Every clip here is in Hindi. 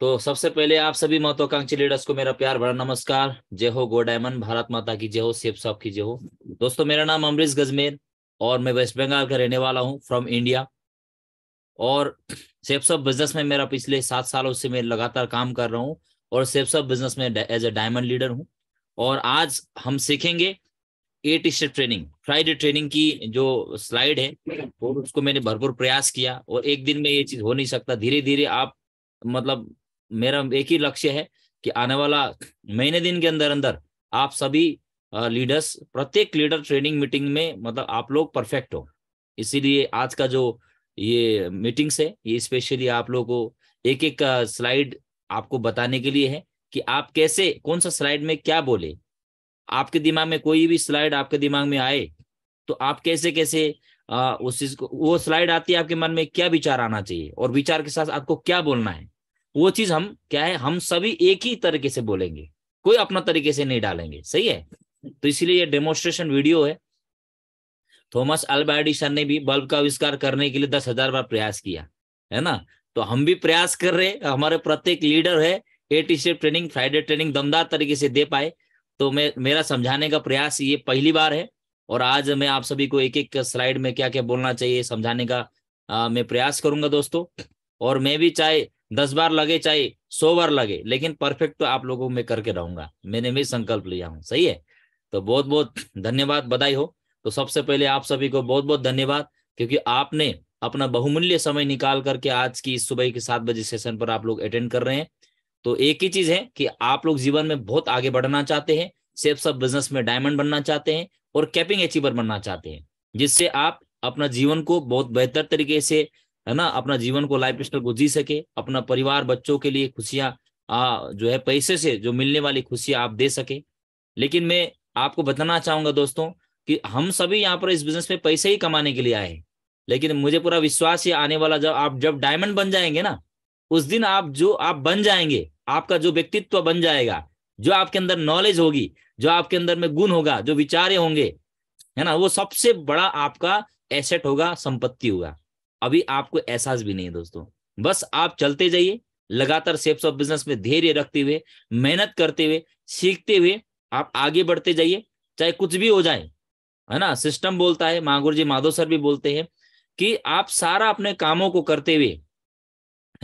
तो सबसे पहले आप सभी महत्वाकांक्षी लीडर्स को मेरा प्यार भरा नमस्कार जय हो गो डायमंड भारत माता की जय हो सेफ सॉफ की जय हो दोस्तों मेरा नाम अमरीश गजमेर और मैं वेस्ट बंगाल का रहने वाला हूँ फ्रॉम इंडिया और सेफ सॉफ बिजनेस में मेरा पिछले सात सालों से मैं लगातार काम कर रहा हूँ और सेफ सॉफ़ बिजनेस में एज अ डायमंड लीडर हूँ और आज हम सीखेंगे eight step training Friday training की जो स्लाइड है और उसको मैंने भरपूर प्रयास किया और एक दिन में ये चीज हो नहीं सकता धीरे धीरे आप मतलब मेरा एक ही लक्ष्य है कि आने वाला महीने दिन के अंदर अंदर आप सभी लीडर्स प्रत्येक लीडर ट्रेनिंग मीटिंग में मतलब आप लोग परफेक्ट हो इसीलिए आज का जो ये मीटिंग्स है ये स्पेशली आप लोगों को एक एक स्लाइड आपको बताने के लिए है कि आप कैसे कौन सा स्लाइड में क्या बोले आपके दिमाग में कोई भी स्लाइड आपके दिमाग में आए तो आप कैसे कैसे आ, उस चीज को वो स्लाइड आती है आपके मन में क्या विचार आना चाहिए और विचार के साथ आपको क्या बोलना है वो चीज हम क्या है हम सभी एक ही तरीके से बोलेंगे कोई अपना तरीके से नहीं डालेंगे सही है तो इसीलिए ये डेमोन्स्ट्रेशन वीडियो है थॉमस अल्बा ने भी बल्ब का आविष्कार करने के लिए दस हजार बार प्रयास किया है ना तो हम भी प्रयास कर रहे हमारे प्रत्येक लीडर है eight step training Friday training दमदार तरीके से दे पाए तो मैं मेरा समझाने का प्रयास ये पहली बार है और आज मैं आप सभी को एक एक स्लाइड में क्या क्या बोलना चाहिए समझाने का आ, मैं प्रयास करूंगा दोस्तों और मैं भी चाहे दस बार लगे चाहे सौ बार लगे लेकिन परफेक्ट तो आप लोगों में करके रहूंगा मैंने भी संकल्प लिया हूँ सही है तो बहुत बहुत धन्यवाद बधाई हो तो सबसे पहले आप सभी को बहुत बहुत धन्यवाद क्योंकि आपने अपना बहुमूल्य समय निकाल करके आज की इस सुबह के सात बजे सेशन पर आप लोग अटेंड कर रहे हैं तो एक ही चीज है कि आप लोग जीवन में बहुत आगे बढ़ना चाहते हैं सेफ सब बिजनेस में डायमंड बनना चाहते हैं और कैपिंग अचीवर बनना चाहते हैं जिससे आप अपना जीवन को बहुत बेहतर तरीके से है ना अपना जीवन को लाइफ स्टाइल को जी सके अपना परिवार बच्चों के लिए खुशियां जो है पैसे से जो मिलने वाली खुशियां आप दे सके लेकिन मैं आपको बताना चाहूंगा दोस्तों कि हम सभी यहाँ पर इस बिजनेस में पैसे ही कमाने के लिए आए हैं लेकिन मुझे पूरा विश्वास ये आने वाला जब आप जब डायमंड बन जाएंगे ना उस दिन आप जो आप बन जाएंगे आपका जो व्यक्तित्व बन जाएगा जो आपके अंदर नॉलेज होगी जो आपके अंदर में गुण होगा जो विचारे होंगे है ना वो सबसे बड़ा आपका एसेट होगा संपत्ति होगा अभी आपको एहसास भी नहीं है दोस्तों बस आप चलते जाइए लगातार सेप्स ऑफ बिजनेस में धैर्य रखते हुए मेहनत करते हुए सीखते हुए आप आगे बढ़ते जाइए चाहे कुछ भी हो जाए है ना सिस्टम बोलता है मांगुर जी माधो सर भी बोलते हैं कि आप सारा अपने कामों को करते हुए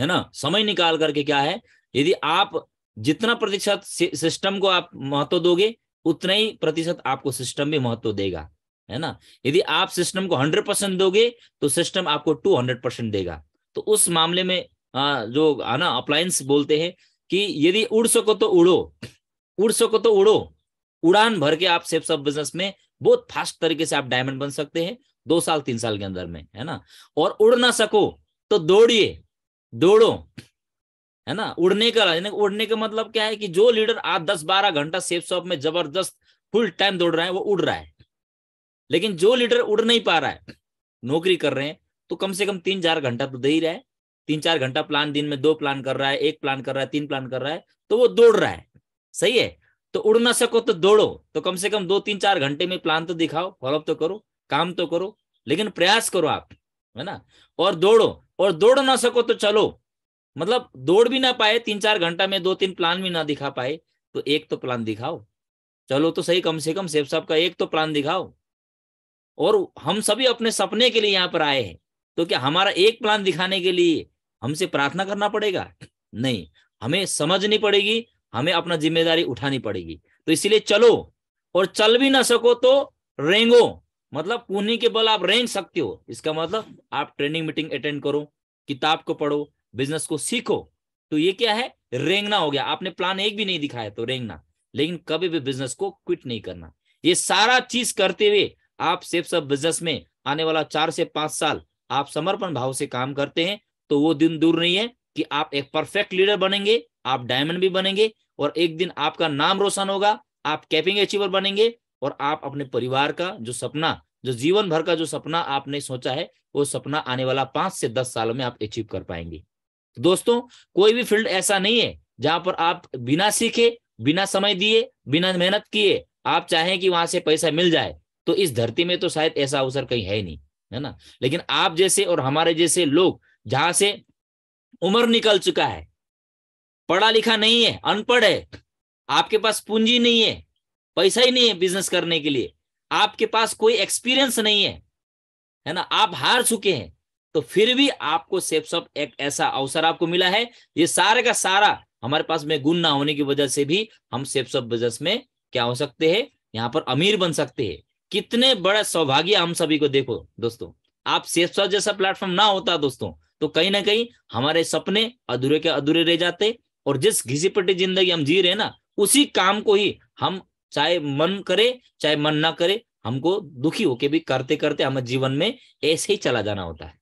है ना समय निकाल करके क्या है यदि आप जितना प्रतिशत सिस्टम को आप महत्व दोगे उतना ही प्रतिशत आपको सिस्टम भी महत्व देगा है ना यदि आप सिस्टम को हंड्रेड परसेंट दोगे तो सिस्टम आपको टू हंड्रेड परसेंट देगा तो उस मामले में आ, जो है ना अप्लायंस बोलते हैं कि यदि उड़ सको तो उड़ो उड़ सको तो उड़ो उड़ान भर के आप सेफ सब बिजनेस में बहुत फास्ट तरीके से आप डायमंड बन सकते हैं दो साल तीन साल के अंदर में है ना और उड़ ना सको तो दौड़िए दौड़ो है ना उड़ने का उड़ने का मतलब क्या है कि जो लीडर आज दस बारह घंटा सेफ शॉप में जबरदस्त फुल टाइम दौड़ रहा है वो उड़ रहा है लेकिन जो लीडर उड़ नहीं पा रहा है नौकरी कर रहे हैं तो कम से कम तीन चार घंटा तो दे ही रहा है तीन चार घंटा प्लान दिन में दो प्लान कर रहा है एक प्लान कर रहा है तीन प्लान कर रहा है तो वो दौड़ रहा है सही है तो उड़ ना सको तो दौड़ो तो कम से कम दो तीन चार घंटे में प्लान तो दिखाओ फॉलोअप तो करो काम तो करो लेकिन प्रयास करो आप है ना और दौड़ो और दौड़ ना सको तो चलो मतलब दौड़ भी ना पाए तीन चार घंटा में दो तीन प्लान भी ना दिखा पाए तो एक तो प्लान दिखाओ चलो तो सही कम से कम सेफ साहब का एक तो प्लान दिखाओ और हम सभी अपने सपने के लिए यहाँ पर आए हैं तो क्या हमारा एक प्लान दिखाने के लिए हमसे प्रार्थना करना पड़ेगा नहीं हमें समझनी पड़ेगी हमें अपना जिम्मेदारी उठानी पड़ेगी तो इसलिए चलो और चल भी ना सको तो रेंगो मतलब पूर्णी के बल आप रेंग सकते हो इसका मतलब आप ट्रेनिंग मीटिंग अटेंड करो किताब को पढ़ो बिजनेस को सीखो तो ये क्या है रेंगना हो गया आपने प्लान एक भी नहीं दिखाया तो रेंगना लेकिन कभी भी बिजनेस को क्विट नहीं करना ये सारा चीज करते हुए आप सेफ सब बिजनेस में आने वाला चार से पांच साल आप समर्पण भाव से काम करते हैं तो वो दिन दूर नहीं है कि आप एक परफेक्ट लीडर बनेंगे आप डायमंड भी बनेंगे और एक दिन आपका नाम रोशन होगा आप कैपिंग अचीवर बनेंगे और आप अपने परिवार का जो सपना जो जीवन भर का जो सपना आपने सोचा है वो सपना आने वाला पांच से दस सालों में आप अचीव कर पाएंगे दोस्तों कोई भी फील्ड ऐसा नहीं है जहां पर आप बिना सीखे बिना समय दिए बिना मेहनत किए आप चाहें कि वहां से पैसा मिल जाए तो इस धरती में तो शायद ऐसा अवसर कहीं है नहीं है ना लेकिन आप जैसे और हमारे जैसे लोग जहां से उम्र निकल चुका है पढ़ा लिखा नहीं है अनपढ़ है आपके पास पूंजी नहीं है पैसा ही नहीं है बिजनेस करने के लिए आपके पास कोई एक्सपीरियंस नहीं है है ना आप हार चुके हैं तो फिर भी आपको सब एक ऐसा अवसर आपको मिला है ये सारे का सारा हमारे पास में गुण ना होने की वजह से भी हम सब बिजनेस में क्या हो सकते हैं यहाँ पर अमीर बन सकते हैं कितने बड़ा सौभाग्य हम सभी को देखो दोस्तों आप सेफ सॉ जैसा प्लेटफॉर्म ना होता दोस्तों तो कहीं ना कहीं हमारे सपने अधूरे के अधूरे रह जाते और जिस घिसी पट्टी जिंदगी हम जी रहे ना उसी काम को ही हम चाहे मन करे चाहे मन ना करे हमको दुखी होके भी करते करते हमें जीवन में ऐसे ही चला जाना होता है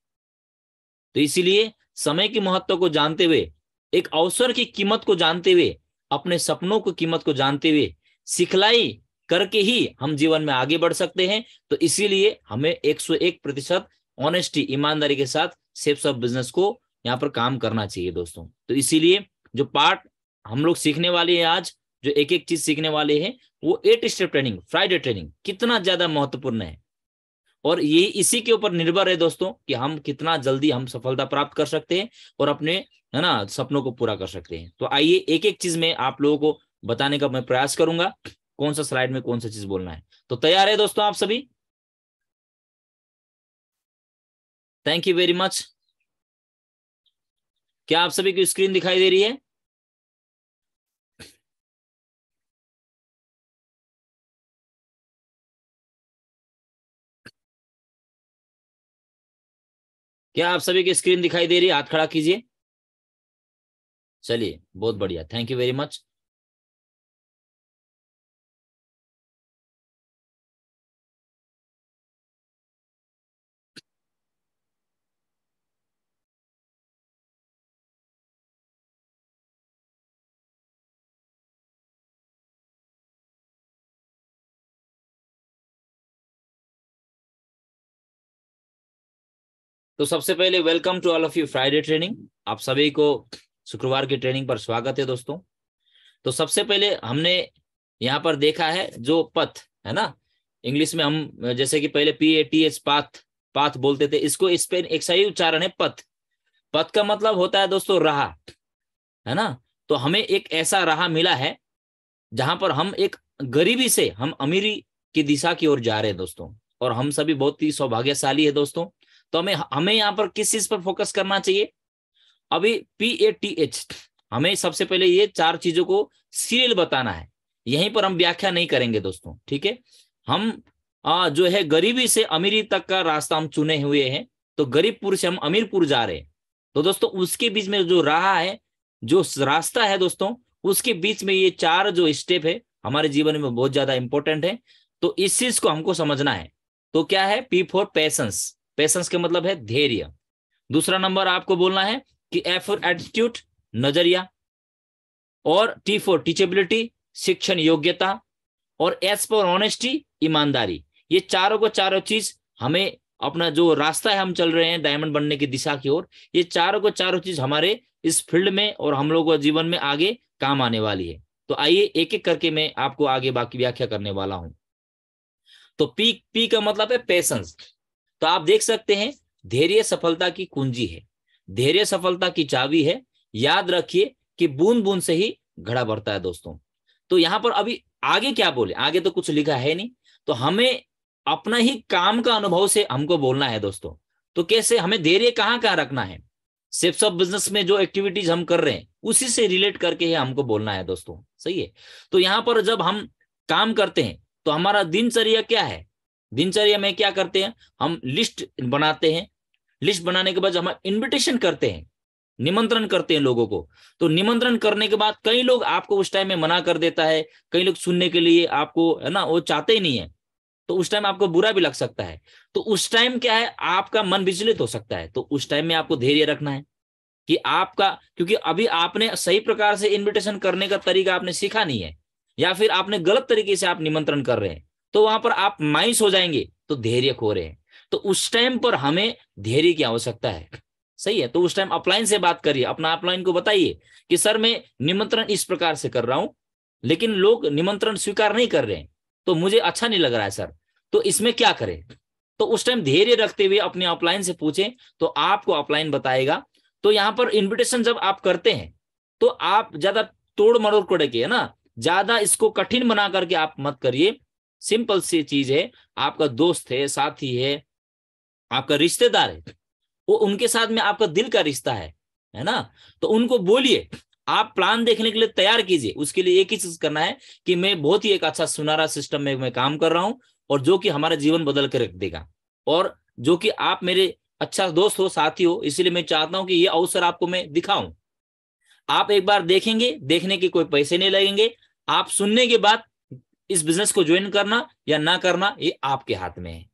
तो इसीलिए समय के महत्व को जानते हुए एक अवसर की कीमत को जानते हुए अपने सपनों की कीमत को जानते हुए सिखलाई करके ही हम जीवन में आगे बढ़ सकते हैं तो इसीलिए हमें 101 प्रतिशत ऑनेस्टी ईमानदारी के साथ सेप्स ऑफ बिजनेस को यहाँ पर काम करना चाहिए दोस्तों तो इसीलिए जो पार्ट हम लोग सीखने वाले हैं आज जो एक एक चीज सीखने वाले हैं वो eight step training Friday training कितना ज्यादा महत्वपूर्ण है और ये इसी के ऊपर निर्भर है दोस्तों कि हम कितना जल्दी हम सफलता प्राप्त कर सकते हैं और अपने है ना सपनों को पूरा कर सकते हैं तो आइए एक एक चीज में आप लोगों को बताने का मैं प्रयास करूंगा कौन सा स्लाइड में कौन सा चीज बोलना है तो तैयार है दोस्तों आप सभी थैंक यू वेरी मच क्या आप सभी की स्क्रीन दिखाई दे रही है क्या आप सभी की स्क्रीन दिखाई दे रही है हाथ खड़ा कीजिए चलिए बहुत बढ़िया थैंक यू वेरी मच तो सबसे पहले welcome to all of you Friday training आप सभी को शुक्रवार की ट्रेनिंग पर स्वागत है दोस्तों तो सबसे पहले हमने यहाँ पर देखा है जो पथ है ना इंग्लिश में हम जैसे कि पहले P A T H path path बोलते थे इसको स्पेन इस एक सही उच्चारण है पथ पथ का मतलब होता है दोस्तों राह है ना तो हमें एक ऐसा राह मिला है जहां पर हम एक गरीबी से हम अमीरी की दिशा की ओर जा रहे हैं दोस्तों और हम सभी बहुत ही सौभाग्यशाली है दोस्तों तो हमें हमें यहाँ पर किस चीज पर फोकस करना चाहिए अभी पी ए टी एच हमें सबसे पहले ये चार चीजों को सीरियल बताना है यहीं पर हम व्याख्या नहीं करेंगे दोस्तों ठीक है हम आ, जो है गरीबी से अमीरी तक का रास्ता हम चुने हुए हैं तो गरीबपुर से हम अमीरपुर जा रहे हैं तो दोस्तों उसके बीच में जो राह है जो रास्ता है दोस्तों उसके बीच में ये चार जो स्टेप है हमारे जीवन में बहुत ज्यादा इंपॉर्टेंट है तो इस चीज को हमको समझना है तो क्या है पी फॉर पैसेंस पेशेंस के मतलब है धैर्य दूसरा नंबर आपको बोलना है कि एफ फॉर एटीट्यूड नजरिया और टी फॉर टीचेबिलिटी शिक्षण योग्यता और एस फॉर ऑनेस्टी ईमानदारी ये चारों को चारों चीज हमें अपना जो रास्ता है हम चल रहे हैं डायमंड बनने की दिशा की ओर ये चारों को चारों चीज हमारे इस फील्ड में और हम लोगों के जीवन में आगे काम आने वाली है तो आइए एक एक करके मैं आपको आगे बाकी व्याख्या करने वाला हूं तो पी पी का मतलब है पेशेंस तो आप देख सकते हैं धैर्य सफलता की कुंजी है धैर्य सफलता की चाबी है याद रखिए कि बूंद बूंद से ही घड़ा भरता है दोस्तों तो यहां पर अभी आगे क्या बोले आगे तो कुछ लिखा है नहीं तो हमें अपना ही काम का अनुभव से हमको बोलना है दोस्तों तो कैसे हमें धैर्य कहाँ कहाँ रखना है सेप्स ऑफ बिजनेस में जो एक्टिविटीज हम कर रहे हैं उसी से रिलेट करके ही हमको बोलना है दोस्तों सही है तो यहाँ पर जब हम काम करते हैं तो हमारा दिनचर्या क्या है दिनचर्या में क्या करते हैं हम लिस्ट बनाते हैं लिस्ट बनाने के बाद हम इनविटेशन करते हैं निमंत्रण करते हैं लोगों को तो निमंत्रण करने के बाद कई लोग आपको उस टाइम में मना कर देता है कई लोग सुनने के लिए आपको है ना वो चाहते ही नहीं है तो उस टाइम आपको बुरा भी लग सकता है तो उस टाइम क्या है आपका मन विचलित हो सकता है तो उस टाइम में आपको धैर्य रखना है कि आपका क्योंकि अभी आपने सही प्रकार से इन्विटेशन करने का तरीका आपने सीखा नहीं है या फिर आपने गलत तरीके से आप निमंत्रण कर रहे हैं तो वहां पर आप माइस हो जाएंगे तो धैर्य खो रहे हैं तो उस टाइम पर हमें धैर्य की आवश्यकता है सही है तो उस टाइम अपलाइन से बात करिए अपना अपलाइन को बताइए कि सर मैं निमंत्रण इस प्रकार से कर रहा हूं लेकिन लोग निमंत्रण स्वीकार नहीं कर रहे हैं तो मुझे अच्छा नहीं लग रहा है सर तो इसमें क्या करें तो उस टाइम धैर्य रखते हुए अपने अपलाइन से पूछें तो आपको अपलाइन बताएगा तो यहाँ पर इन्विटेशन जब आप करते हैं तो आप ज्यादा तोड़ मरोड़ को है ना ज्यादा इसको कठिन बना करके आप मत करिए सिंपल सी चीज है आपका दोस्त है साथी है आपका रिश्तेदार है वो उनके साथ में आपका दिल का रिश्ता है है ना तो उनको बोलिए आप प्लान देखने के लिए तैयार कीजिए उसके लिए एक ही चीज करना है कि मैं बहुत ही एक अच्छा सुनारा सिस्टम में मैं काम कर रहा हूं और जो कि हमारा जीवन बदल कर रख देगा और जो कि आप मेरे अच्छा दोस्त हो साथी हो इसलिए मैं चाहता हूं कि ये अवसर आपको मैं दिखाऊं आप एक बार देखेंगे देखने के कोई पैसे नहीं लगेंगे आप सुनने के बाद इस बिजनेस को ज्वाइन करना या ना करना ये आपके हाथ में है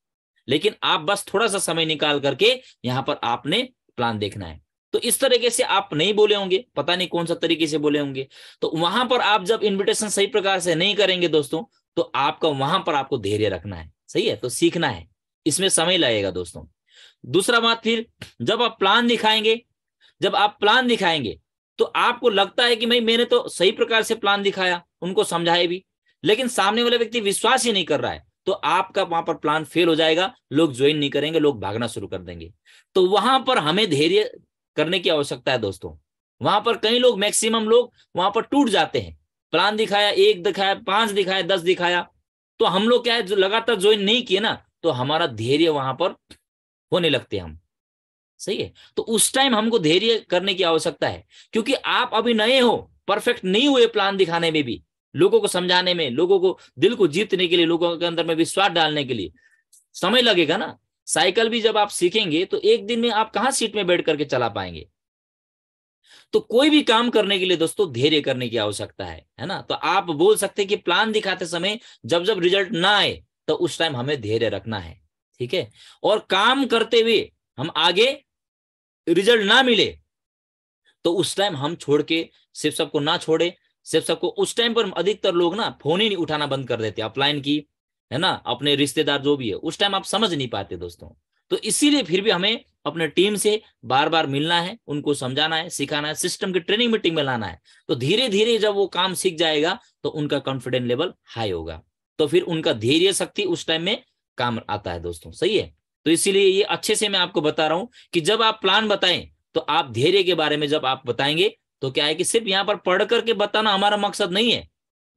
लेकिन आप बस थोड़ा सा समय निकाल करके यहाँ पर आपने प्लान देखना है तो इस तरीके से आप नहीं बोले होंगे पता नहीं कौन सा तरीके से बोले होंगे तो वहां पर आप जब इन्विटेशन सही प्रकार से नहीं करेंगे दोस्तों तो आपका वहां पर आपको धैर्य रखना है सही है तो सीखना है इसमें समय लगेगा दोस्तों दूसरा बात फिर जब आप प्लान दिखाएंगे जब आप प्लान दिखाएंगे तो आपको लगता है कि भाई मैंने तो सही प्रकार से प्लान दिखाया उनको समझाए भी लेकिन सामने वाला व्यक्ति विश्वास ही नहीं कर रहा है तो आपका वहां पर प्लान फेल हो जाएगा लोग ज्वाइन नहीं करेंगे लोग भागना शुरू कर देंगे तो वहां पर हमें धैर्य करने की आवश्यकता है दोस्तों वहां पर कई लोग मैक्सिमम लोग वहां पर टूट जाते हैं प्लान दिखाया एक दिखाया पांच दिखाया दस दिखाया तो हम लोग क्या है जो लगातार ज्वाइन नहीं किए ना तो हमारा धैर्य वहां पर होने लगते हम सही है तो उस टाइम हमको धैर्य करने की आवश्यकता है क्योंकि आप अभी नए हो परफेक्ट नहीं हुए प्लान दिखाने में भी लोगों को समझाने में लोगों को दिल को जीतने के लिए लोगों के अंदर में विश्वास डालने के लिए समय लगेगा ना साइकिल भी जब आप सीखेंगे तो एक दिन में आप कहाँ सीट में बैठ करके चला पाएंगे तो कोई भी काम करने के लिए दोस्तों धैर्य करने की आवश्यकता है है ना तो आप बोल सकते हैं कि प्लान दिखाते समय जब जब रिजल्ट ना आए तो उस टाइम हमें धैर्य रखना है ठीक है और काम करते हुए हम आगे रिजल्ट ना मिले तो उस टाइम हम छोड़ के शिव सबको ना छोड़े सिर्फ सबको उस टाइम पर अधिकतर लोग ना फोन ही नहीं उठाना बंद कर देते अपलाइन की है ना अपने रिश्तेदार जो भी है उस टाइम आप समझ नहीं पाते दोस्तों तो इसीलिए फिर भी हमें अपने टीम से बार बार मिलना है उनको समझाना है सिखाना है सिस्टम की ट्रेनिंग मीटिंग में लाना है तो धीरे धीरे जब वो काम सीख जाएगा तो उनका कॉन्फिडेंस लेवल हाई होगा तो फिर उनका धैर्य शक्ति उस टाइम में काम आता है दोस्तों सही है तो इसीलिए ये अच्छे से मैं आपको बता रहा हूं कि जब आप प्लान बताएं तो आप धैर्य के बारे में जब आप बताएंगे तो क्या है कि सिर्फ यहाँ पर पढ़ करके बताना हमारा मकसद नहीं है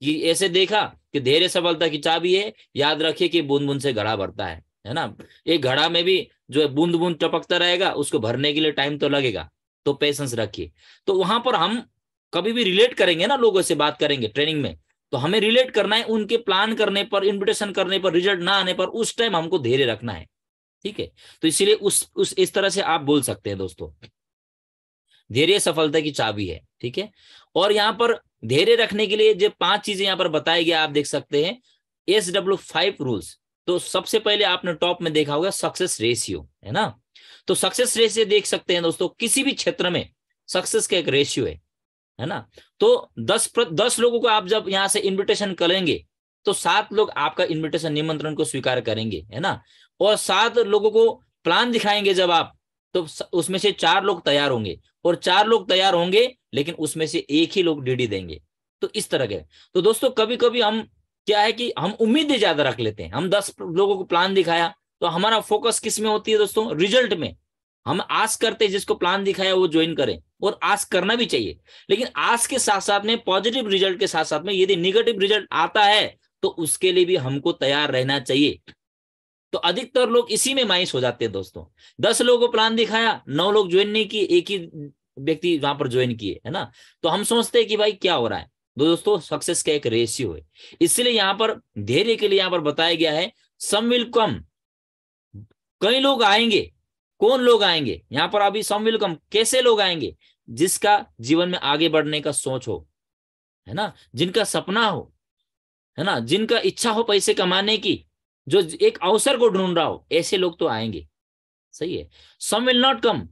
कि ऐसे देखा कि धैर्य सफलता की चाबी है याद रखिए कि बूंद बूंद से घड़ा भरता है है ना एक घड़ा में भी जो है बूंद बूंद टपकता रहेगा उसको भरने के लिए टाइम तो लगेगा तो पेशेंस रखिए तो वहां पर हम कभी भी रिलेट करेंगे ना लोगों से बात करेंगे ट्रेनिंग में तो हमें रिलेट करना है उनके प्लान करने पर इन्विटेशन करने पर रिजल्ट ना आने पर उस टाइम हमको धैर्य रखना है ठीक है तो इसीलिए उस उस इस तरह से आप बोल सकते हैं दोस्तों धैर्य सफलता की चाबी है ठीक है और यहाँ पर धैर्य रखने के लिए जो पांच चीजें यहाँ पर बताई गई आप देख सकते हैं एस डब्ल्यू फाइव रूल्स तो सबसे पहले आपने टॉप में देखा होगा सक्सेस रेशियो है ना तो सक्सेस रेशियो देख सकते हैं दोस्तों किसी भी क्षेत्र में सक्सेस का एक रेशियो है है ना तो दस प्र, दस लोगों को आप जब यहाँ से इन्विटेशन करेंगे तो सात लोग आपका इन्विटेशन निमंत्रण को स्वीकार करेंगे है ना और सात लोगों को प्लान दिखाएंगे जब आप तो उसमें से चार लोग तैयार होंगे और चार लोग तैयार होंगे लेकिन उसमें से एक ही लोग डीडी देंगे तो इस तरह के तो दोस्तों कभी कभी हम क्या है कि हम उम्मीद ज्यादा रख लेते हैं हम दस लोगों को प्लान दिखाया तो हमारा फोकस किस में होती है दोस्तों रिजल्ट में हम आस करते हैं जिसको प्लान दिखाया वो ज्वाइन करें और आस करना भी चाहिए लेकिन आस के साथ साथ में पॉजिटिव रिजल्ट के साथ साथ में यदि निगेटिव रिजल्ट आता है तो उसके लिए भी हमको तैयार रहना चाहिए तो अधिकतर लोग इसी में मायूस हो जाते हैं दोस्तों दस लोगों को प्लान दिखाया नौ लोग ज्वाइन नहीं किए एक ही व्यक्ति वहां पर ज्वाइन किए है ना तो हम सोचते हैं कि भाई क्या हो रहा है तो दोस्तों सक्सेस का एक रेशियो है इसलिए यहाँ पर धैर्य के लिए यहाँ पर बताया गया है सम विल कम कई लोग आएंगे कौन लोग आएंगे यहाँ पर अभी सम विल कम कैसे लोग आएंगे जिसका जीवन में आगे बढ़ने का सोच हो है ना जिनका सपना हो है ना जिनका इच्छा हो पैसे कमाने की जो एक अवसर को ढूंढ रहा हो ऐसे लोग तो आएंगे सही है सम विल नॉट कम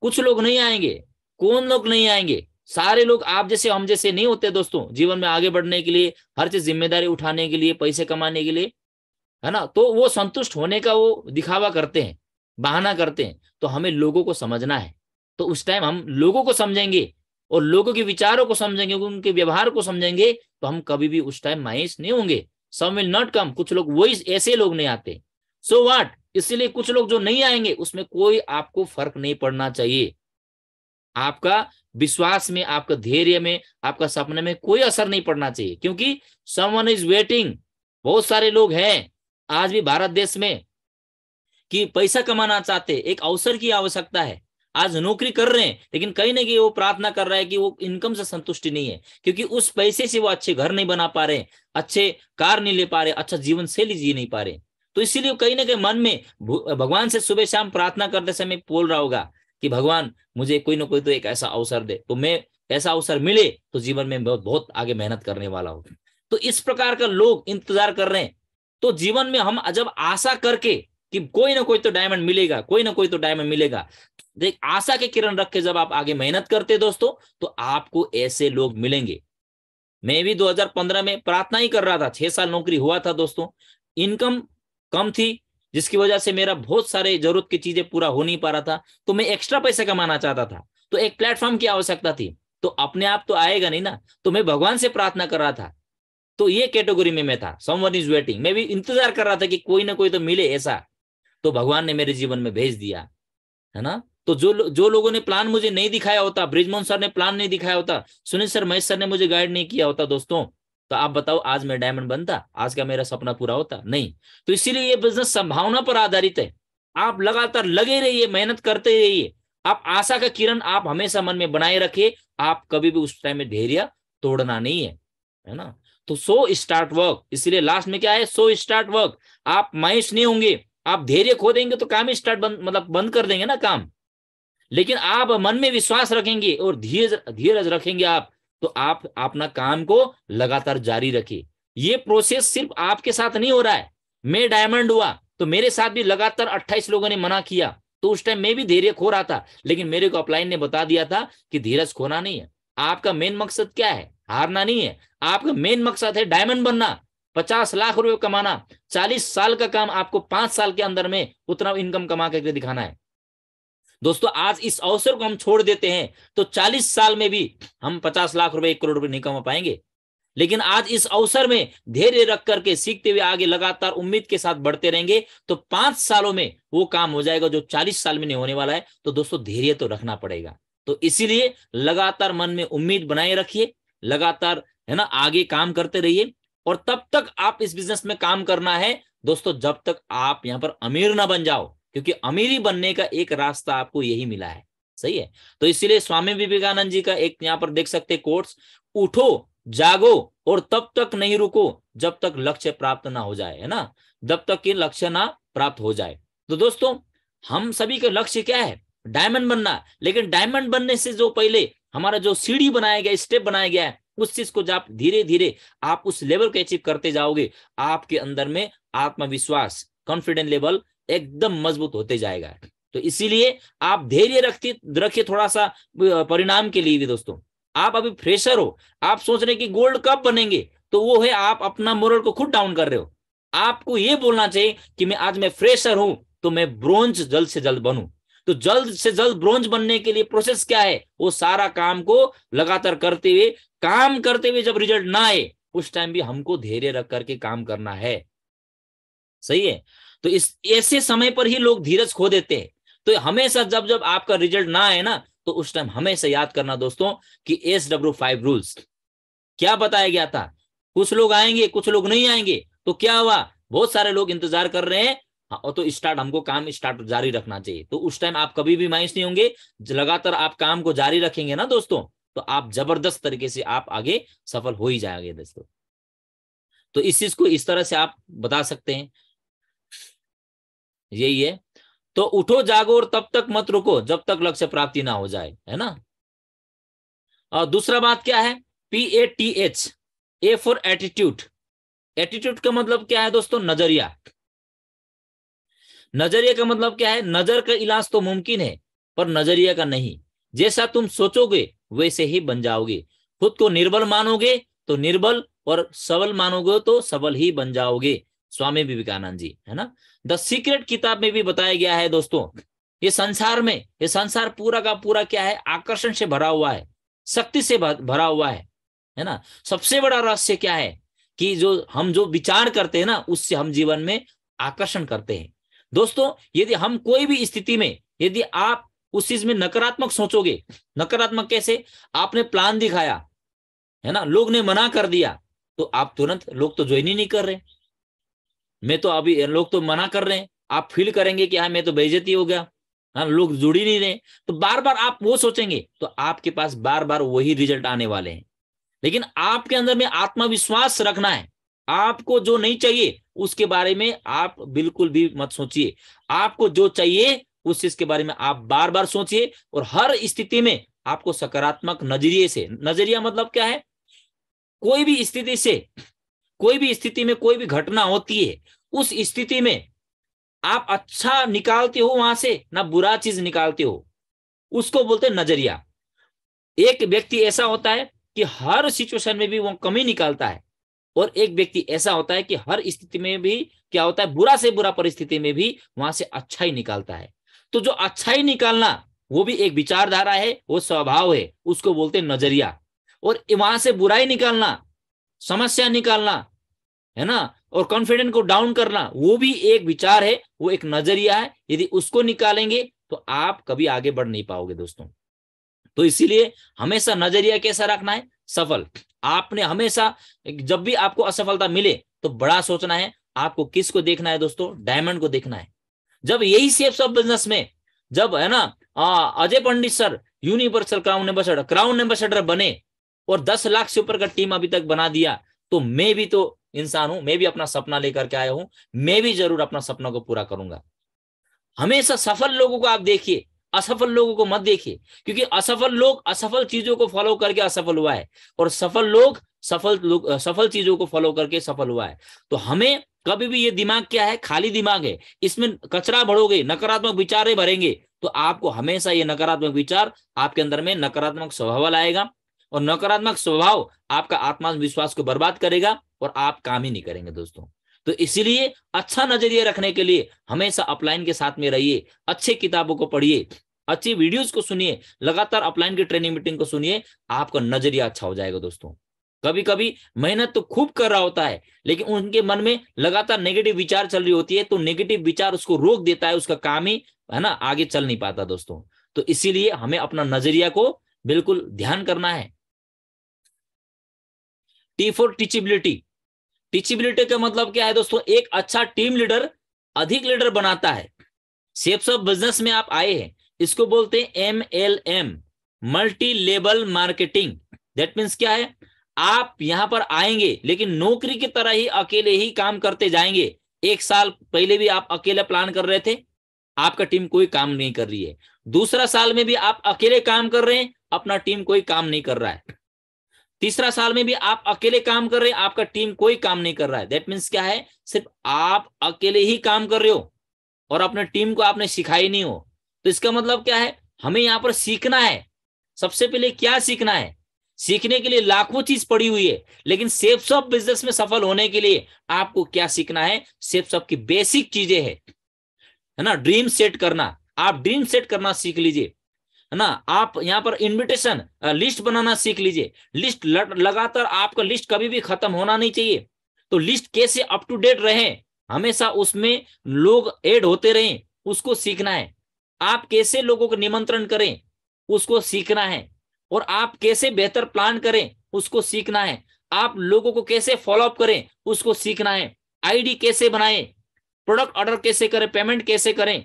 कुछ लोग नहीं आएंगे कौन लोग नहीं आएंगे सारे लोग आप जैसे हम जैसे नहीं होते दोस्तों जीवन में आगे बढ़ने के लिए हर चीज जिम्मेदारी उठाने के लिए पैसे कमाने के लिए है ना तो वो संतुष्ट होने का वो दिखावा करते हैं बहाना करते हैं तो हमें लोगों को समझना है तो उस टाइम हम लोगों को समझेंगे और लोगों के विचारों को समझेंगे उनके व्यवहार को समझेंगे तो हम कभी भी उस टाइम मायूस नहीं होंगे सम विल नॉट कम कुछ लोग वही ऐसे लोग नहीं आते सो so वाट इसलिए कुछ लोग जो नहीं आएंगे उसमें कोई आपको फर्क नहीं पड़ना चाहिए आपका विश्वास में आपका धैर्य में आपका सपने में कोई असर नहीं पड़ना चाहिए क्योंकि समवन इज वेटिंग बहुत सारे लोग हैं आज भी भारत देश में कि पैसा कमाना चाहते एक अवसर की आवश्यकता है आज नौकरी कर रहे हैं लेकिन कहीं ना कहीं वो प्रार्थना कर रहा है कि वो इनकम से संतुष्टि नहीं है क्योंकि उस पैसे से वो अच्छे घर नहीं बना पा रहे अच्छे कार नहीं ले पा रहे अच्छा जीवन शैली जी नहीं पा रहे तो इसीलिए कहीं ना कहीं मन में भगवान से सुबह शाम प्रार्थना करते समय बोल रहा होगा कि भगवान मुझे कोई ना कोई तो एक ऐसा अवसर दे तो मैं ऐसा अवसर मिले तो जीवन में बहुत बहुत आगे मेहनत करने वाला हूं तो इस प्रकार का लोग इंतजार कर रहे हैं तो जीवन में हम जब आशा करके कि कोई ना कोई तो डायमंड मिलेगा कोई ना कोई तो डायमंड मिलेगा देख आशा के किरण रख के जब आप आगे मेहनत करते दोस्तों तो आपको ऐसे लोग मिलेंगे मैं भी 2015 में प्रार्थना ही कर रहा था छह साल नौकरी हुआ था दोस्तों इनकम कम थी जिसकी वजह से मेरा बहुत सारे जरूरत की चीजें पूरा हो नहीं पा रहा था तो मैं एक्स्ट्रा पैसे कमाना चाहता था तो एक प्लेटफॉर्म की आवश्यकता थी तो अपने आप तो आएगा नहीं ना तो मैं भगवान से प्रार्थना कर रहा था तो ये कैटेगरी में मैं था समवन इज वेटिंग मैं भी इंतजार कर रहा था कि कोई ना कोई तो मिले ऐसा तो भगवान ने मेरे जीवन में भेज दिया है ना तो जो जो लोगों ने प्लान मुझे नहीं दिखाया होता ब्रिजमोहन सर ने प्लान नहीं दिखाया होता सुनील सर महेश सर ने मुझे गाइड नहीं किया होता दोस्तों तो आप बताओ आज मैं डायमंड बनता आज का मेरा सपना पूरा होता नहीं तो इसीलिए ये बिजनेस संभावना पर आधारित है आप लगातार लगे रहिए मेहनत करते रहिए आप आशा का किरण आप हमेशा मन में बनाए रखिए आप कभी भी उस टाइम में धैर्य तोड़ना नहीं है है ना तो सो स्टार्ट वर्क इसलिए लास्ट में क्या है सो स्टार्ट वर्क आप मायूस नहीं होंगे आप धैर्य खो देंगे तो काम ही स्टार्ट बंद मतलब बंद कर देंगे ना काम लेकिन आप मन में विश्वास रखेंगे और धीरज धीरज रखेंगे आप तो आप अपना काम को लगातार जारी रखिए ये प्रोसेस सिर्फ आपके साथ नहीं हो रहा है मैं डायमंड हुआ तो मेरे साथ भी लगातार 28 लोगों ने मना किया तो उस टाइम मैं भी धैर्य खो रहा था लेकिन मेरे को अपलाइन ने बता दिया था कि धीरज खोना नहीं है आपका मेन मकसद क्या है हारना नहीं है आपका मेन मकसद है डायमंड बनना पचास लाख रुपए कमाना चालीस साल का काम आपको पांच साल के अंदर में उतना इनकम कमा करके दिखाना है दोस्तों आज इस अवसर को हम छोड़ देते हैं तो 40 साल में भी हम 50 लाख रुपए एक करोड़ रुपए नहीं कमा पाएंगे लेकिन आज इस अवसर में धैर्य रख करके सीखते हुए आगे लगातार उम्मीद के साथ बढ़ते रहेंगे तो पांच सालों में वो काम हो जाएगा जो चालीस साल में नहीं होने वाला है तो दोस्तों धैर्य तो रखना पड़ेगा तो इसीलिए लगातार मन में उम्मीद बनाए रखिए लगातार है ना आगे काम करते रहिए और तब तक आप इस बिजनेस में काम करना है दोस्तों जब तक आप यहां पर अमीर ना बन जाओ क्योंकि अमीरी बनने का एक रास्ता आपको यही मिला है सही है तो इसलिए स्वामी विवेकानंद जी का एक यहाँ पर देख सकते कोर्स उठो जागो और तब तक नहीं रुको जब तक लक्ष्य प्राप्त ना हो जाए है ना जब तक ये लक्ष्य ना प्राप्त हो जाए तो दोस्तों हम सभी का लक्ष्य क्या है डायमंड बनना लेकिन डायमंड बनने से जो पहले हमारा जो सीढ़ी बनाया गया स्टेप बनाया गया है उस चीज को आप धीरे धीरे आप उस लेवल को अचीव करते जाओगे आपके अंदर में आत्मविश्वास कॉन्फिडेंट लेवल एकदम मजबूत होते जाएगा तो इसीलिए आप धैर्य रखते रखिए थोड़ा सा परिणाम के लिए भी दोस्तों आप अभी फ्रेशर हो आप सोच रहे कि गोल्ड कब बनेंगे तो वो है आप अपना मोरल को खुद डाउन कर रहे हो आपको ये बोलना चाहिए कि मैं आज मैं फ्रेशर हूं तो मैं ब्रोंज जल्द से जल्द बनू तो जल्द से जल्द ब्रोंज बनने के लिए प्रोसेस क्या है वो सारा काम को लगातार करते हुए काम करते हुए जब रिजल्ट ना आए उस टाइम भी हमको धैर्य रख करके काम करना है सही है तो इस ऐसे समय पर ही लोग धीरज खो देते हैं तो हमेशा जब जब आपका रिजल्ट ना आए ना तो उस टाइम हमेशा याद करना दोस्तों कि एस डब्ल्यू फाइव रूल्स क्या बताया गया था कुछ लोग आएंगे कुछ लोग नहीं आएंगे तो क्या हुआ बहुत सारे लोग इंतजार कर रहे हैं हाँ, और तो स्टार्ट हमको काम स्टार्ट जारी रखना चाहिए तो उस टाइम आप कभी भी मायूस नहीं होंगे लगातार आप काम को जारी रखेंगे ना दोस्तों तो आप जबरदस्त तरीके से आप आगे सफल हो ही जाएंगे दोस्तों तो इस चीज को इस तरह से आप बता सकते हैं यही है तो उठो जागो और तब तक मत रुको जब तक लक्ष्य प्राप्ति ना हो जाए है ना और दूसरा बात क्या है P A T H A for attitude attitude का मतलब क्या है दोस्तों नजरिया नजरिया का मतलब क्या है नजर का इलाज तो मुमकिन है पर नजरिया का नहीं जैसा तुम सोचोगे वैसे ही बन जाओगे खुद को निर्बल मानोगे तो निर्बल और सबल मानोगे तो सबल ही बन जाओगे स्वामी विवेकानंद जी है ना द सीक्रेट किताब में भी बताया गया है दोस्तों ये संसार में ये संसार पूरा का पूरा क्या है आकर्षण से भरा हुआ है शक्ति से भरा हुआ है है ना सबसे बड़ा रहस्य क्या है कि जो हम जो विचार करते हैं ना उससे हम जीवन में आकर्षण करते हैं दोस्तों यदि हम कोई भी स्थिति में यदि आप उस चीज में नकारात्मक सोचोगे नकारात्मक कैसे आपने प्लान दिखाया है ना लोग ने मना कर दिया तो आप तुरंत लोग तो ज्वाइन ही नहीं कर रहे मैं तो अभी लोग तो मना कर रहे हैं आप फील करेंगे कि हाँ मैं तो बेजती हो गया हाँ लोग जुड़ ही नहीं रहे तो बार बार आप वो सोचेंगे तो आपके पास बार बार वही रिजल्ट आने वाले हैं लेकिन आपके अंदर में आत्मविश्वास रखना है आपको जो नहीं चाहिए उसके बारे में आप बिल्कुल भी मत सोचिए आपको जो चाहिए उस चीज के बारे में आप बार बार सोचिए और हर स्थिति में आपको सकारात्मक नजरिए से नजरिया मतलब क्या है कोई भी स्थिति से कोई भी स्थिति में कोई भी घटना होती है उस स्थिति में आप अच्छा निकालते हो वहां से ना बुरा चीज निकालते हो उसको बोलते नजरिया एक व्यक्ति ऐसा होता है कि हर सिचुएशन में भी वो कमी निकालता है और एक व्यक्ति ऐसा होता है कि हर स्थिति में भी क्या होता है बुरा से बुरा परिस्थिति में भी वहां से अच्छा ही निकालता है तो जो अच्छा ही निकालना वो भी एक विचारधारा है वो स्वभाव है उसको बोलते नजरिया और वहां से बुराई निकालना समस्या निकालना है ना और कॉन्फिडेंट को डाउन करना वो भी एक विचार है वो एक नजरिया है यदि उसको निकालेंगे तो आप कभी आगे बढ़ नहीं पाओगे दोस्तों तो इसीलिए हमेशा नजरिया कैसा रखना है सफल आपने हमेशा जब भी आपको असफलता मिले तो बड़ा सोचना है आपको किसको देखना है दोस्तों डायमंड को देखना है जब यही सेफ सब बिजनेस में जब है ना Ajay Pandit sir universal crown ambassador crown ambassador बने और दस लाख से ऊपर का टीम अभी तक बना दिया तो मैं भी तो इंसान हूं मैं भी अपना सपना लेकर के आया हूं मैं भी जरूर अपना सपना को पूरा करूंगा हमेशा सफल लोगों को आप देखिए असफल लोगों को मत देखिए क्योंकि असफल लोग असफल चीजों को फॉलो करके असफल हुआ है और सफल लोग सफल लोग सफल चीजों को फॉलो करके सफल हुआ है तो हमें कभी भी ये दिमाग क्या है खाली दिमाग है इसमें कचरा भरोगे नकारात्मक विचारें भरेंगे तो आपको हमेशा ये नकारात्मक विचार आपके अंदर में नकारात्मक स्वभाव लाएगा और नकारात्मक स्वभाव आपका आत्मविश्वास को बर्बाद करेगा और आप काम ही नहीं करेंगे दोस्तों तो इसीलिए अच्छा नजरिया रखने के लिए हमेशा अपलाइन के साथ में रहिए अच्छे किताबों को पढ़िए अच्छी वीडियोस को सुनिए लगातार अपलाइन की ट्रेनिंग मीटिंग को सुनिए आपका नजरिया अच्छा हो जाएगा दोस्तों कभी कभी मेहनत तो खूब कर रहा होता है लेकिन उनके मन में लगातार नेगेटिव विचार चल रही होती है तो नेगेटिव विचार उसको रोक देता है उसका काम ही है ना आगे चल नहीं पाता दोस्तों तो इसीलिए हमें अपना नजरिया को बिल्कुल ध्यान करना है टी फॉर टीचिबिलिटी टीचिबिलिटी का मतलब क्या है दोस्तों एक अच्छा टीम लीडर अधिक लीडर बनाता है सेप्स ऑफ बिजनेस में आप आए हैं इसको बोलते हैं M L M multi level marketing that means क्या है आप यहां पर आएंगे लेकिन नौकरी की तरह ही अकेले ही काम करते जाएंगे एक साल पहले भी आप अकेले प्लान कर रहे थे आपका टीम कोई काम नहीं कर रही है दूसरा साल में भी आप अकेले काम कर रहे हैं अपना टीम कोई काम नहीं कर रहा है तीसरा साल में भी आप अकेले काम कर रहे हैं आपका टीम कोई काम नहीं कर रहा है दैट मीन्स क्या है सिर्फ आप अकेले ही काम कर रहे हो और अपने टीम को आपने सिखाई नहीं हो तो इसका मतलब क्या है हमें यहाँ पर सीखना है सबसे पहले क्या सीखना है सीखने के लिए लाखों चीज पड़ी हुई है लेकिन सेफ सॉफ बिजनेस में सफल होने के लिए आपको क्या सीखना है सेफ सॉफ की बेसिक चीजें है ना ड्रीम सेट करना आप ड्रीम सेट करना सीख लीजिए है ना आप यहाँ पर इनविटेशन लिस्ट बनाना सीख लीजिए लिस्ट लगातार आपका लिस्ट कभी भी खत्म होना नहीं चाहिए तो लिस्ट कैसे अप टू डेट रहे हमेशा उसमें लोग ऐड होते रहे उसको सीखना है आप कैसे लोगों को निमंत्रण करें उसको सीखना है और आप कैसे बेहतर प्लान करें उसको सीखना है आप लोगों को कैसे फॉलोअप करें उसको सीखना है आईडी कैसे बनाएं प्रोडक्ट ऑर्डर कैसे करें पेमेंट कैसे करें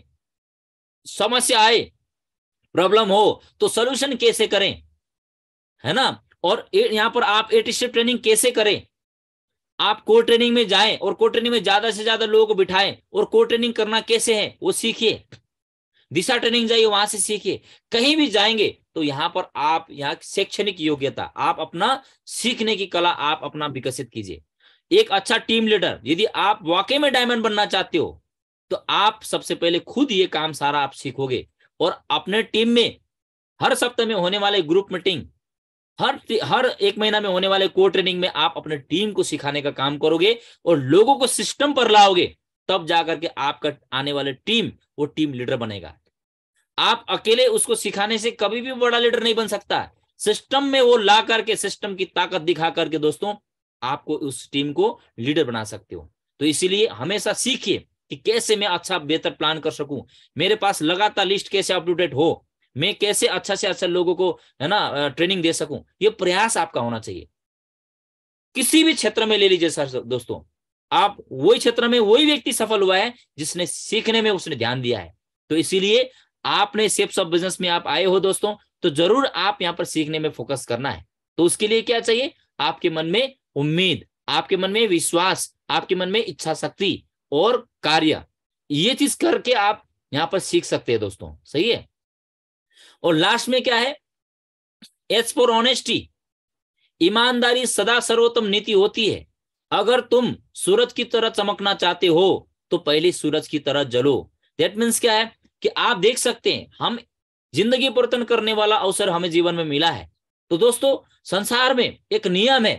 समस्या आए प्रॉब्लम हो तो सोल्यूशन कैसे करें है ना और यहाँ पर आप एट स्टेप ट्रेनिंग कैसे करें आप को ट्रेनिंग में जाएं और को ट्रेनिंग में ज्यादा से ज्यादा लोगों को बिठाएं और को ट्रेनिंग करना कैसे है वो सीखिए दिशा ट्रेनिंग जाइए वहां से सीखिए कहीं भी जाएंगे तो यहाँ पर आप यहाँ शैक्षणिक योग्यता आप अपना सीखने की कला आप अपना विकसित कीजिए एक अच्छा टीम लीडर यदि आप वाकई में डायमंड बनना चाहते हो तो आप सबसे पहले खुद ये काम सारा आप सीखोगे और अपने टीम में हर सप्ताह में होने वाले ग्रुप मीटिंग हर हर एक महीना में होने वाले को ट्रेनिंग में आप अपने टीम को सिखाने का काम करोगे और लोगों को सिस्टम पर लाओगे तब जाकर के आपका आने वाले टीम वो टीम लीडर बनेगा आप अकेले उसको सिखाने से कभी भी बड़ा लीडर नहीं बन सकता सिस्टम में वो ला करके सिस्टम की ताकत दिखा करके दोस्तों आपको उस टीम को लीडर बना सकते हो तो इसीलिए हमेशा सीखिए कि कैसे मैं अच्छा बेहतर प्लान कर सकूं मेरे पास लगातार लिस्ट कैसे अपटूडेट हो मैं कैसे अच्छा से अच्छा लोगों को है ना ट्रेनिंग दे सकूं ये प्रयास आपका होना चाहिए किसी भी क्षेत्र में ले लीजिए सर दोस्तों आप वही क्षेत्र में वही व्यक्ति सफल हुआ है जिसने सीखने में उसने ध्यान दिया है तो इसीलिए आपने सेप्स ऑफ बिजनेस में आप आए हो दोस्तों तो जरूर आप यहाँ पर सीखने में फोकस करना है तो उसके लिए क्या चाहिए आपके मन में उम्मीद आपके मन में विश्वास आपके मन में इच्छा शक्ति और कार्य ये चीज करके आप यहां पर सीख सकते हैं दोस्तों सही है और लास्ट में क्या है एच फॉर ऑनेस्टी ईमानदारी सदा सर्वोत्तम नीति होती है अगर तुम सूरज की तरह चमकना चाहते हो तो पहले सूरज की तरह जलो दैट मीन्स क्या है कि आप देख सकते हैं हम जिंदगी परिवर्तन करने वाला अवसर हमें जीवन में मिला है तो दोस्तों संसार में एक नियम है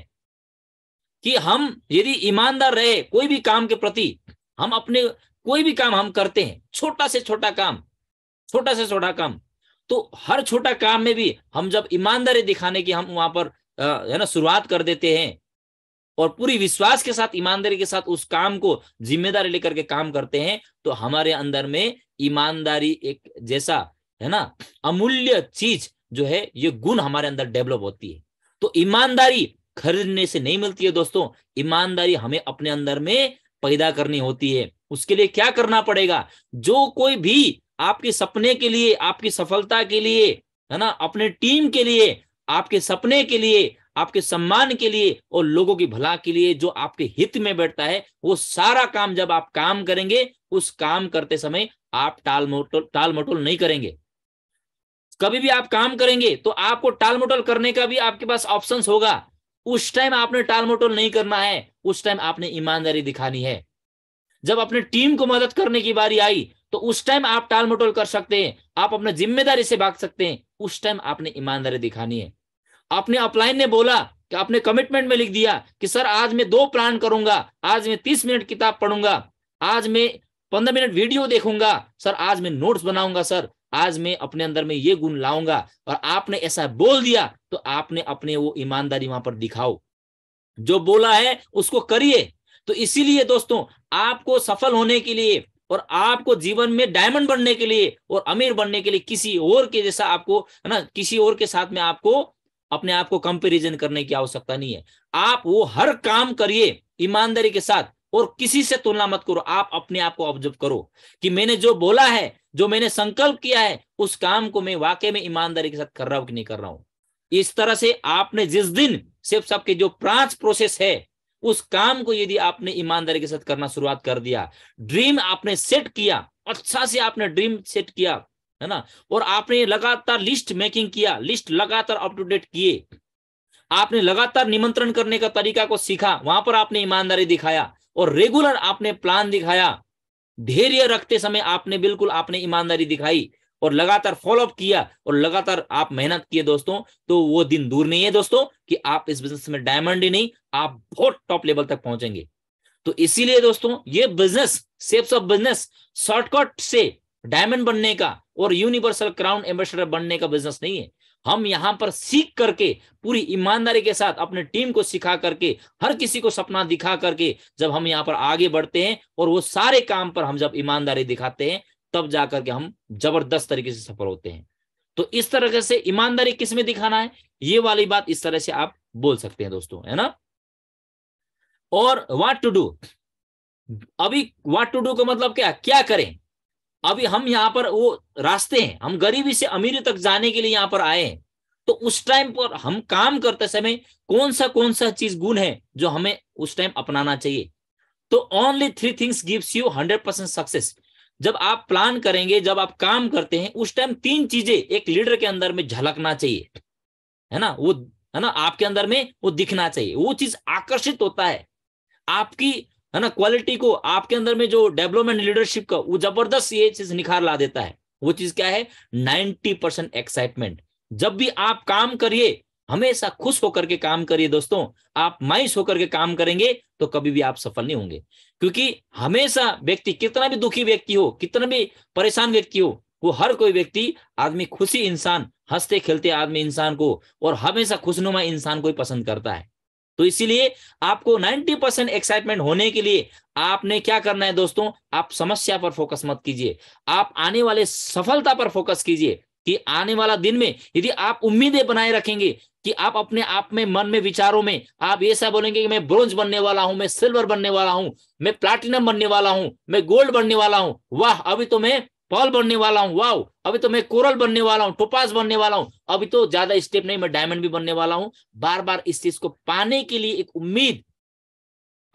कि हम यदि ईमानदार रहे कोई भी काम के प्रति हम अपने कोई भी काम हम करते हैं छोटा से छोटा काम छोटा से छोटा काम तो हर छोटा काम में भी हम जब ईमानदारी दिखाने की हम वहां पर है ना शुरुआत कर देते हैं और पूरी विश्वास के साथ ईमानदारी के साथ उस काम को जिम्मेदारी लेकर के काम करते हैं तो हमारे अंदर में ईमानदारी एक जैसा है ना अमूल्य चीज जो है ये गुण हमारे अंदर डेवलप होती है तो ईमानदारी खरीदने से नहीं मिलती है दोस्तों ईमानदारी हमें अपने अंदर में पैदा करनी होती है उसके लिए क्या करना पड़ेगा जो कोई भी आपके सपने के लिए आपकी सफलता के लिए है ना अपने टीम के लिए आपके सपने के लिए आपके सम्मान के लिए और लोगों की भला के लिए जो आपके हित में बैठता है वो सारा काम जब आप काम करेंगे उस काम करते समय आप टाल मोटोल टाल मटोल नहीं करेंगे कभी भी आप काम करेंगे तो आपको टाल मटोल करने का भी आपके पास ऑप्शन होगा उस टाइम आपने टाल मटोल नहीं करना है उस टाइम आपने ईमानदारी दिखानी है जब अपने टीम को मदद करने की बारी आई तो उस टाइम आप टाल मटोल कर सकते हैं आप अपने जिम्मेदारी से भाग सकते हैं उस टाइम आपने ईमानदारी दिखानी है आपने अपलाइन ने बोला कि आपने कमिटमेंट में लिख दिया कि सर आज मैं दो प्लान करूंगा आज मैं तीस मिनट किताब पढ़ूंगा आज मैं पंद्रह मिनट वीडियो देखूंगा सर आज मैं नोट्स बनाऊंगा सर आज मैं अपने अंदर में ये गुण लाऊंगा और आपने ऐसा बोल दिया तो आपने अपने वो ईमानदारी वहां पर दिखाओ जो बोला है उसको करिए तो इसीलिए दोस्तों आपको सफल होने के लिए और आपको जीवन में डायमंड बनने के लिए और अमीर बनने के लिए किसी और के जैसा आपको है ना किसी और के साथ में आपको अपने आप को कंपेरिजन करने की आवश्यकता नहीं है आप वो हर काम करिए ईमानदारी के साथ और किसी से तुलना मत करो आप अपने आप को ऑब्जर्व करो कि मैंने जो बोला है जो मैंने संकल्प किया है उस काम को मैं वाकई में ईमानदारी के साथ कर रहा हूं कि नहीं कर रहा हूं इस तरह से आपने जिस दिन सिर्फ सबके जो प्रांच प्रोसेस है उस काम को यदि आपने ईमानदारी के साथ करना शुरुआत कर दिया ड्रीम आपने सेट किया अच्छा से आपने ड्रीम सेट किया है ना और आपने लगातार लिस्ट मेकिंग किया लिस्ट लगातार अप टू डेट किए आपने लगातार निमंत्रण करने का तरीका को सीखा वहां पर आपने ईमानदारी दिखाया और रेगुलर आपने प्लान दिखाया धैर्य रखते समय आपने बिल्कुल आपने ईमानदारी दिखाई और लगातार फॉलोअप किया और लगातार आप मेहनत किए दोस्तों तो वो दिन दूर नहीं है दोस्तों कि आप इस बिजनेस में डायमंड ही नहीं आप बहुत टॉप लेवल तक पहुंचेंगे तो इसीलिए दोस्तों ये business steps of business shortcut से डायमंड बनने का और यूनिवर्सल क्राउन एम्बेसडर बनने का बिजनेस नहीं है हम यहां पर सीख करके पूरी ईमानदारी के साथ अपने टीम को सिखा करके हर किसी को सपना दिखा करके जब हम यहाँ पर आगे बढ़ते हैं और वो सारे काम पर हम जब ईमानदारी दिखाते हैं तब जाकर के हम जबरदस्त तरीके से सफल होते हैं तो इस तरह से ईमानदारी किस में दिखाना है ये वाली बात इस तरह से आप बोल सकते हैं दोस्तों है ना और वाट टू डू अभी वाट टू डू का मतलब क्या क्या करें अभी हम यहाँ पर वो रास्ते हैं हम गरीबी से अमीरी तक जाने के लिए यहाँ पर आए हैं तो उस टाइम पर हम काम करते समय कौन सा कौन सा चीज गुण है जो हमें उस टाइम अपनाना चाहिए तो only three things gives you hundred percent success जब आप प्लान करेंगे जब आप काम करते हैं उस टाइम तीन चीजें एक लीडर के अंदर में झलकना चाहिए है ना वो है ना आपके अंदर में वो दिखना चाहिए वो चीज आकर्षित होता है आपकी है ना क्वालिटी को आपके अंदर में जो डेवलपमेंट लीडरशिप का वो जबरदस्त ये चीज निखार ला देता है वो चीज क्या है नाइन्टी परसेंट एक्साइटमेंट जब भी आप काम करिए हमेशा खुश होकर के काम करिए दोस्तों आप माइस होकर के काम करेंगे तो कभी भी आप सफल नहीं होंगे क्योंकि हमेशा व्यक्ति कितना भी दुखी व्यक्ति हो कितना भी परेशान व्यक्ति हो वो हर कोई व्यक्ति आदमी खुशी इंसान हंसते खेलते आदमी इंसान को और हमेशा खुशनुमा इंसान को ही पसंद करता है तो इसीलिए आपको 90 परसेंट एक्साइटमेंट होने के लिए आपने क्या करना है दोस्तों आप समस्या पर फोकस मत कीजिए आप आने वाले सफलता पर फोकस कीजिए कि आने वाला दिन में यदि आप उम्मीदें बनाए रखेंगे कि आप अपने आप में मन में विचारों में आप ऐसा बोलेंगे कि मैं ब्रोंज बनने वाला हूं मैं सिल्वर बनने वाला हूं मैं प्लाटिनम बनने वाला हूं मैं गोल्ड बनने वाला हूं वाह अभी तो मैं पॉल बनने वाला हूं वाह अभी तो मैं कोरल बनने वाला हूं टोपास बनने वाला हूं अभी तो ज्यादा स्टेप नहीं मैं डायमंड भी बनने वाला हूं बार बार इस चीज को पाने के लिए एक उम्मीद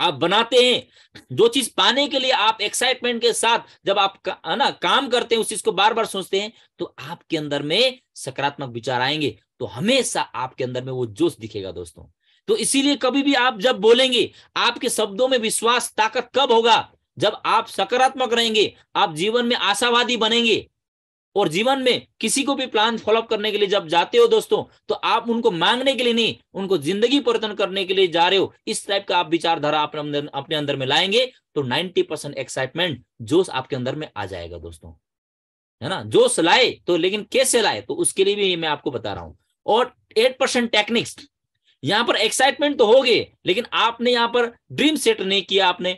आप बनाते हैं जो चीज पाने के लिए आप एक्साइटमेंट के साथ जब आप है ना काम करते हैं उस चीज को बार बार सोचते हैं तो आपके अंदर में सकारात्मक विचार आएंगे तो हमेशा आपके अंदर में वो जोश दिखेगा दोस्तों तो इसीलिए कभी भी आप जब बोलेंगे आपके शब्दों में विश्वास ताकत कब होगा जब आप सकारात्मक रहेंगे आप जीवन में आशावादी बनेंगे और जीवन में किसी को भी प्लान फॉलोअप करने के लिए जब जाते हो दोस्तों तो आप उनको मांगने के लिए नहीं उनको जिंदगी परिवर्तन करने के लिए जा रहे हो इस टाइप का आप विचारधारा अपने अंदर अपने अंदर में लाएंगे तो 90 परसेंट एक्साइटमेंट जोश आपके अंदर में आ जाएगा दोस्तों है ना जोश लाए तो लेकिन कैसे लाए तो उसके लिए भी मैं आपको बता रहा हूं और एट परसेंट टेक्निक्स यहां पर एक्साइटमेंट तो हो गए लेकिन आपने यहां पर ड्रीम सेट नहीं किया आपने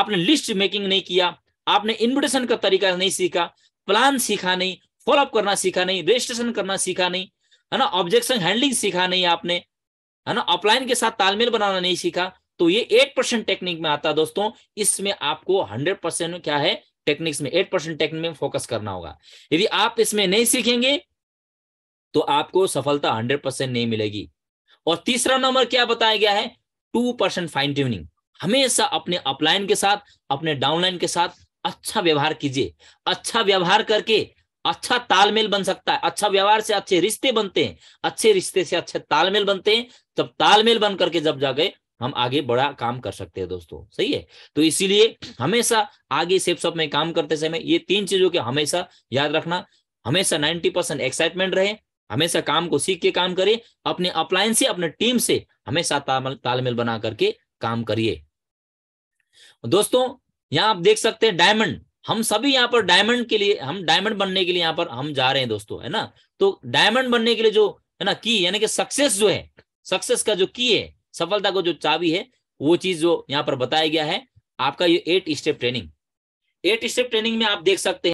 आपने लिस्ट मेकिंग नहीं किया आपने इन्विटेशन का तरीका नहीं सीखा प्लान सीखा नहीं फॉलोअप करना सीखा नहीं रजिस्ट्रेशन करना सीखा नहीं है ना ऑब्जेक्शन हैंडलिंग सीखा नहीं आपने है ना अपलाइन के साथ तालमेल बनाना नहीं सीखा तो ये एट परसेंट टेक्निक में आता है दोस्तों इसमें आपको हंड्रेड परसेंट क्या है टेक्निक्स में एट परसेंट टेक्निक में फोकस करना होगा यदि आप इसमें नहीं सीखेंगे तो आपको सफलता हंड्रेड परसेंट नहीं मिलेगी और तीसरा नंबर क्या बताया गया है टू परसेंट फाइन ट्यूनिंग हमेशा अपने अपलाइन के साथ अपने डाउनलाइन के साथ अच्छा व्यवहार कीजिए अच्छा व्यवहार करके अच्छा तालमेल बन सकता है अच्छा व्यवहार से अच्छे रिश्ते बनते हैं अच्छे रिश्ते से अच्छे तालमेल बनते हैं तब तालमेल बन करके जब जा गए हम आगे बड़ा काम कर सकते हैं दोस्तों सही है तो इसीलिए हमेशा आगे सेफ सब में काम करते समय ये तीन चीजों के हमेशा याद रखना हमेशा नाइन्टी परसेंट एक्साइटमेंट रहे हमेशा काम को सीख के काम करें अपने अप्लायंस से अपने टीम से हमेशा तालमेल बना करके काम करिए दोस्तों यहां आप देख सकते हैं डायमंड हम सभी यहाँ पर डायमंड के लिए हम डायमंड बनने के लिए यहाँ पर हम जा रहे हैं दोस्तों है ना तो डायमंड बनने के लिए जो है ना की यानी कि सक्सेस जो है सक्सेस का जो की है सफलता का जो चाबी है वो चीज जो यहाँ पर बताया गया है आपका ये eight step training eight step training में आप देख सकते हैं